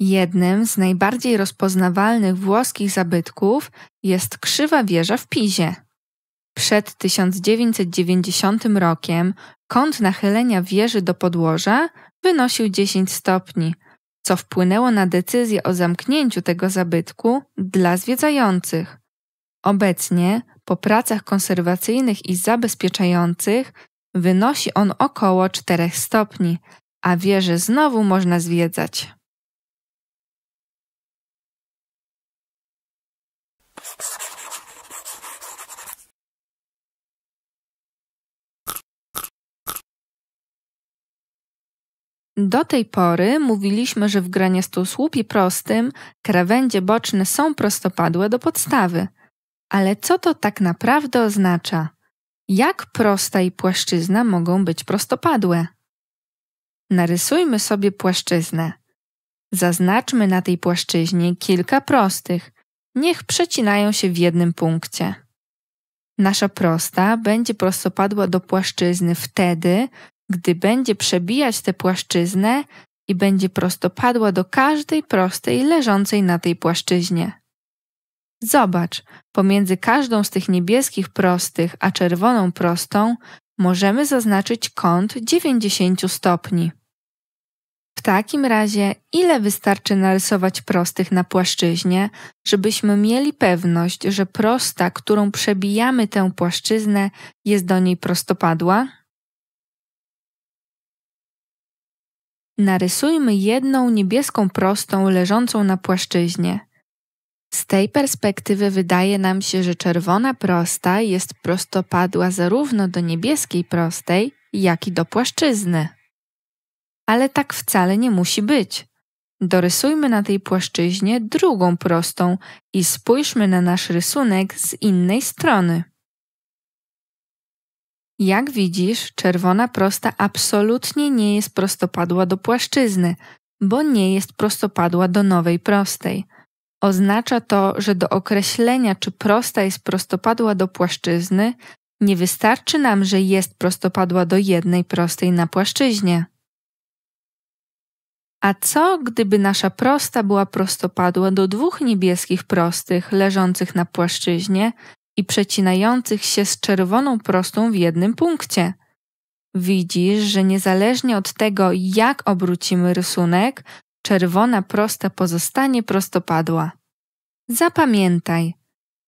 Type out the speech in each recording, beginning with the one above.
Jednym z najbardziej rozpoznawalnych włoskich zabytków jest krzywa wieża w Pizie. Przed 1990 rokiem kąt nachylenia wieży do podłoża wynosił 10 stopni, co wpłynęło na decyzję o zamknięciu tego zabytku dla zwiedzających. Obecnie po pracach konserwacyjnych i zabezpieczających wynosi on około 4 stopni, a wieżę znowu można zwiedzać. Do tej pory mówiliśmy, że w graniastu słupie prostym krawędzie boczne są prostopadłe do podstawy. Ale co to tak naprawdę oznacza? Jak prosta i płaszczyzna mogą być prostopadłe? Narysujmy sobie płaszczyznę. Zaznaczmy na tej płaszczyźnie kilka prostych. Niech przecinają się w jednym punkcie. Nasza prosta będzie prostopadła do płaszczyzny wtedy, gdy będzie przebijać tę płaszczyznę i będzie prostopadła do każdej prostej leżącej na tej płaszczyźnie. Zobacz, pomiędzy każdą z tych niebieskich prostych a czerwoną prostą możemy zaznaczyć kąt 90 stopni. W takim razie, ile wystarczy narysować prostych na płaszczyźnie, żebyśmy mieli pewność, że prosta, którą przebijamy tę płaszczyznę, jest do niej prostopadła? Narysujmy jedną niebieską prostą leżącą na płaszczyźnie. Z tej perspektywy wydaje nam się, że czerwona prosta jest prostopadła zarówno do niebieskiej prostej, jak i do płaszczyzny. Ale tak wcale nie musi być. Dorysujmy na tej płaszczyźnie drugą prostą i spójrzmy na nasz rysunek z innej strony. Jak widzisz, czerwona prosta absolutnie nie jest prostopadła do płaszczyzny, bo nie jest prostopadła do nowej prostej. Oznacza to, że do określenia, czy prosta jest prostopadła do płaszczyzny, nie wystarczy nam, że jest prostopadła do jednej prostej na płaszczyźnie. A co, gdyby nasza prosta była prostopadła do dwóch niebieskich prostych leżących na płaszczyźnie i przecinających się z czerwoną prostą w jednym punkcie. Widzisz, że niezależnie od tego, jak obrócimy rysunek, czerwona prosta pozostanie prostopadła. Zapamiętaj,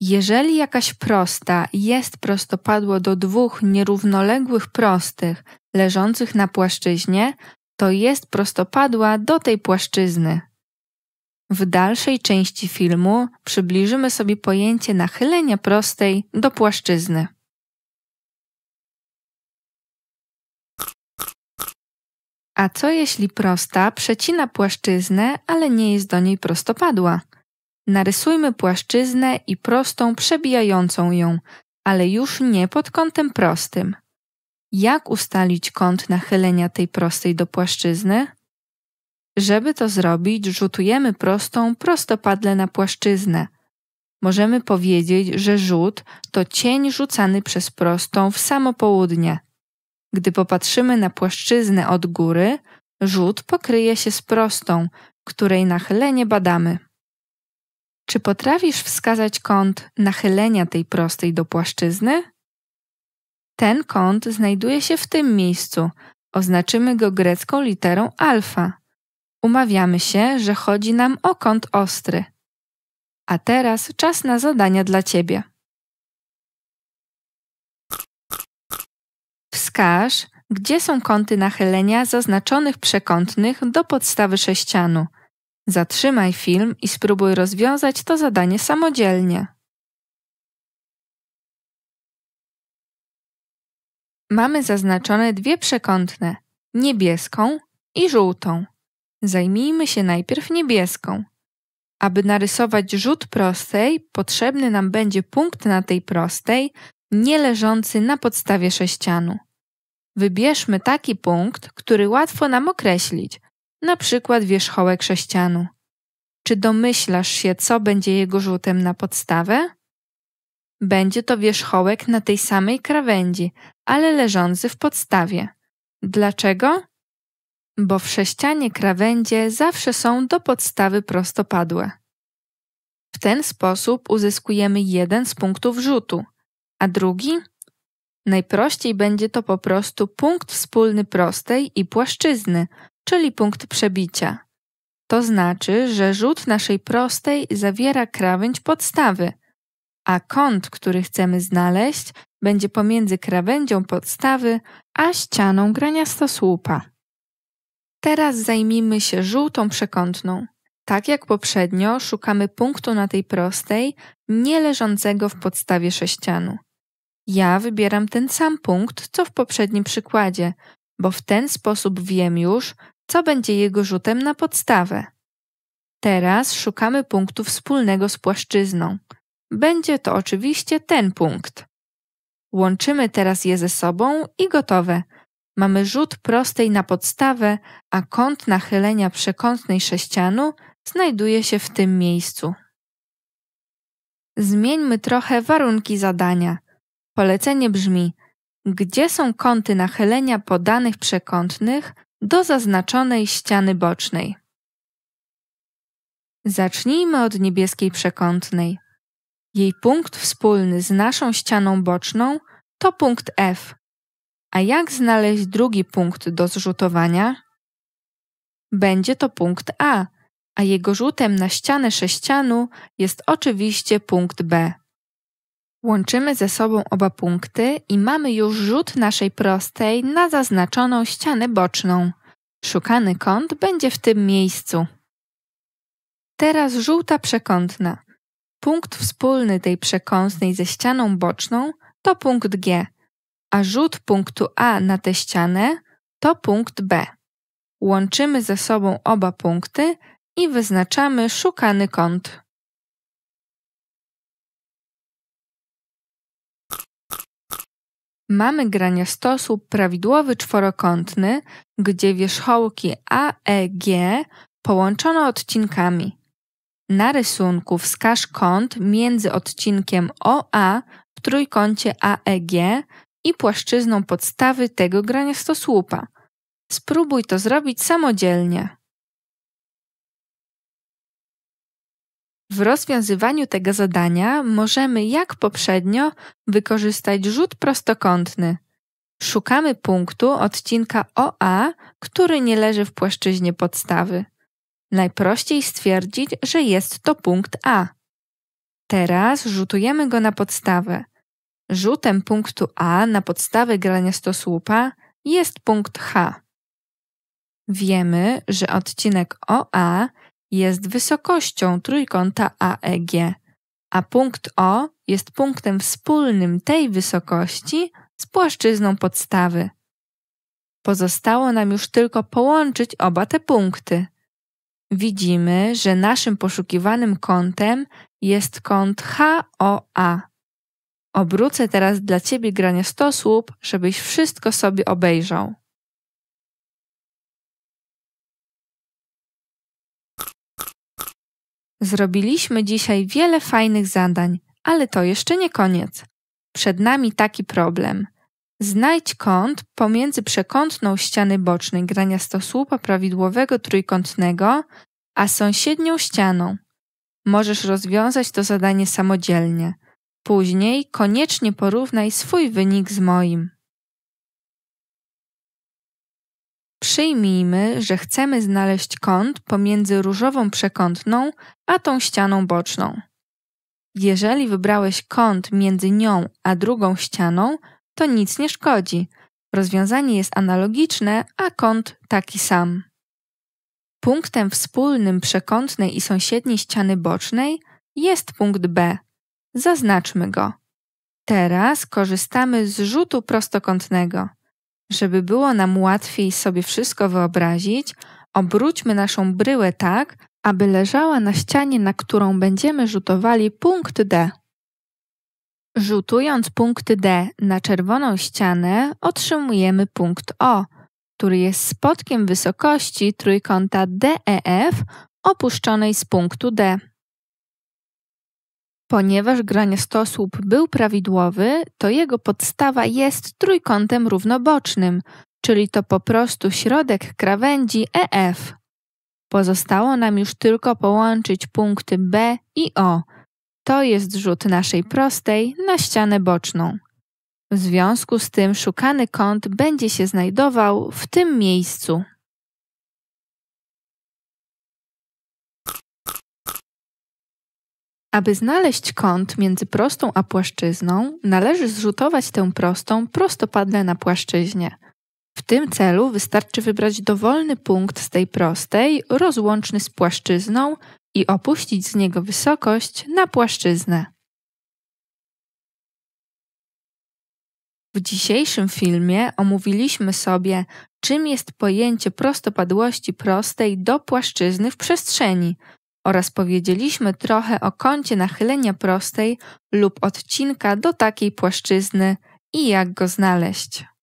jeżeli jakaś prosta jest prostopadło do dwóch nierównoległych prostych leżących na płaszczyźnie, to jest prostopadła do tej płaszczyzny. W dalszej części filmu przybliżymy sobie pojęcie nachylenia prostej do płaszczyzny. A co jeśli prosta przecina płaszczyznę, ale nie jest do niej prostopadła? Narysujmy płaszczyznę i prostą przebijającą ją, ale już nie pod kątem prostym. Jak ustalić kąt nachylenia tej prostej do płaszczyzny? Żeby to zrobić, rzutujemy prostą prostopadle na płaszczyznę. Możemy powiedzieć, że rzut to cień rzucany przez prostą w samo południe. Gdy popatrzymy na płaszczyznę od góry, rzut pokryje się z prostą, której nachylenie badamy. Czy potrafisz wskazać kąt nachylenia tej prostej do płaszczyzny? Ten kąt znajduje się w tym miejscu. Oznaczymy go grecką literą alfa. Umawiamy się, że chodzi nam o kąt ostry. A teraz czas na zadania dla ciebie. Wskaż, gdzie są kąty nachylenia zaznaczonych przekątnych do podstawy sześcianu. Zatrzymaj film i spróbuj rozwiązać to zadanie samodzielnie. Mamy zaznaczone dwie przekątne niebieską i żółtą. Zajmijmy się najpierw niebieską. Aby narysować rzut prostej, potrzebny nam będzie punkt na tej prostej, nie leżący na podstawie sześcianu. Wybierzmy taki punkt, który łatwo nam określić, na przykład wierzchołek sześcianu. Czy domyślasz się, co będzie jego rzutem na podstawę? Będzie to wierzchołek na tej samej krawędzi, ale leżący w podstawie. Dlaczego? bo w sześcianie krawędzie zawsze są do podstawy prostopadłe. W ten sposób uzyskujemy jeden z punktów rzutu, a drugi? Najprościej będzie to po prostu punkt wspólny prostej i płaszczyzny, czyli punkt przebicia. To znaczy, że rzut naszej prostej zawiera krawędź podstawy, a kąt, który chcemy znaleźć, będzie pomiędzy krawędzią podstawy a ścianą stosłupa. Teraz zajmijmy się żółtą przekątną. Tak jak poprzednio, szukamy punktu na tej prostej, nie leżącego w podstawie sześcianu. Ja wybieram ten sam punkt, co w poprzednim przykładzie, bo w ten sposób wiem już, co będzie jego rzutem na podstawę. Teraz szukamy punktu wspólnego z płaszczyzną. Będzie to oczywiście ten punkt. Łączymy teraz je ze sobą i gotowe – mamy rzut prostej na podstawę, a kąt nachylenia przekątnej sześcianu znajduje się w tym miejscu. Zmieńmy trochę warunki zadania. Polecenie brzmi: gdzie są kąty nachylenia podanych przekątnych do zaznaczonej ściany bocznej? Zacznijmy od niebieskiej przekątnej. Jej punkt wspólny z naszą ścianą boczną to punkt F, a jak znaleźć drugi punkt do zrzutowania? Będzie to punkt A, a jego rzutem na ścianę sześcianu jest oczywiście punkt B. Łączymy ze sobą oba punkty i mamy już rzut naszej prostej na zaznaczoną ścianę boczną. Szukany kąt będzie w tym miejscu. Teraz żółta przekątna. Punkt wspólny tej przekąsnej ze ścianą boczną to punkt G a rzut punktu A na tę ścianę to punkt B. Łączymy ze sobą oba punkty i wyznaczamy szukany kąt. Mamy grania stosu prawidłowy czworokątny, gdzie wierzchołki AEG połączono odcinkami. Na rysunku wskaż kąt między odcinkiem OA w trójkącie AEG i płaszczyzną podstawy tego graniastosłupa. Spróbuj to zrobić samodzielnie. W rozwiązywaniu tego zadania możemy, jak poprzednio, wykorzystać rzut prostokątny. Szukamy punktu odcinka OA, który nie leży w płaszczyźnie podstawy. Najprościej stwierdzić, że jest to punkt A. Teraz rzutujemy go na podstawę – Rzutem punktu A na podstawę graniastosłupa jest punkt H. Wiemy, że odcinek OA jest wysokością trójkąta AEG, a punkt O jest punktem wspólnym tej wysokości z płaszczyzną podstawy. Pozostało nam już tylko połączyć oba te punkty. Widzimy, że naszym poszukiwanym kątem jest kąt HOA. Obrócę teraz dla ciebie granie sto słup, żebyś wszystko sobie obejrzał. Zrobiliśmy dzisiaj wiele fajnych zadań, ale to jeszcze nie koniec. Przed nami taki problem. Znajdź kąt pomiędzy przekątną ściany bocznej grania stosłupa prawidłowego trójkątnego a sąsiednią ścianą. Możesz rozwiązać to zadanie samodzielnie później koniecznie porównaj swój wynik z moim. Przyjmijmy, że chcemy znaleźć kąt pomiędzy różową przekątną a tą ścianą boczną. Jeżeli wybrałeś kąt między nią a drugą ścianą, to nic nie szkodzi. Rozwiązanie jest analogiczne, a kąt taki sam. Punktem wspólnym przekątnej i sąsiedniej ściany bocznej jest punkt B, Zaznaczmy go. Teraz korzystamy z rzutu prostokątnego. Żeby było nam łatwiej sobie wszystko wyobrazić, obróćmy naszą bryłę tak, aby leżała na ścianie, na którą będziemy rzutowali punkt D. Rzutując punkt D na czerwoną ścianę, otrzymujemy punkt O, który jest spodkiem wysokości trójkąta DEF opuszczonej z punktu D. Ponieważ granie stosłup był prawidłowy, to jego podstawa jest trójkątem równobocznym, czyli to po prostu środek krawędzi EF. Pozostało nam już tylko połączyć punkty B i O. To jest rzut naszej prostej na ścianę boczną. W związku z tym szukany kąt będzie się znajdował w tym miejscu. Aby znaleźć kąt między prostą a płaszczyzną, należy zrzutować tę prostą prostopadle na płaszczyźnie. W tym celu wystarczy wybrać dowolny punkt z tej prostej, rozłączny z płaszczyzną i opuścić z niego wysokość na płaszczyznę. W dzisiejszym filmie omówiliśmy sobie, czym jest pojęcie prostopadłości prostej do płaszczyzny w przestrzeni, oraz powiedzieliśmy trochę o kącie nachylenia prostej lub odcinka do takiej płaszczyzny i jak go znaleźć.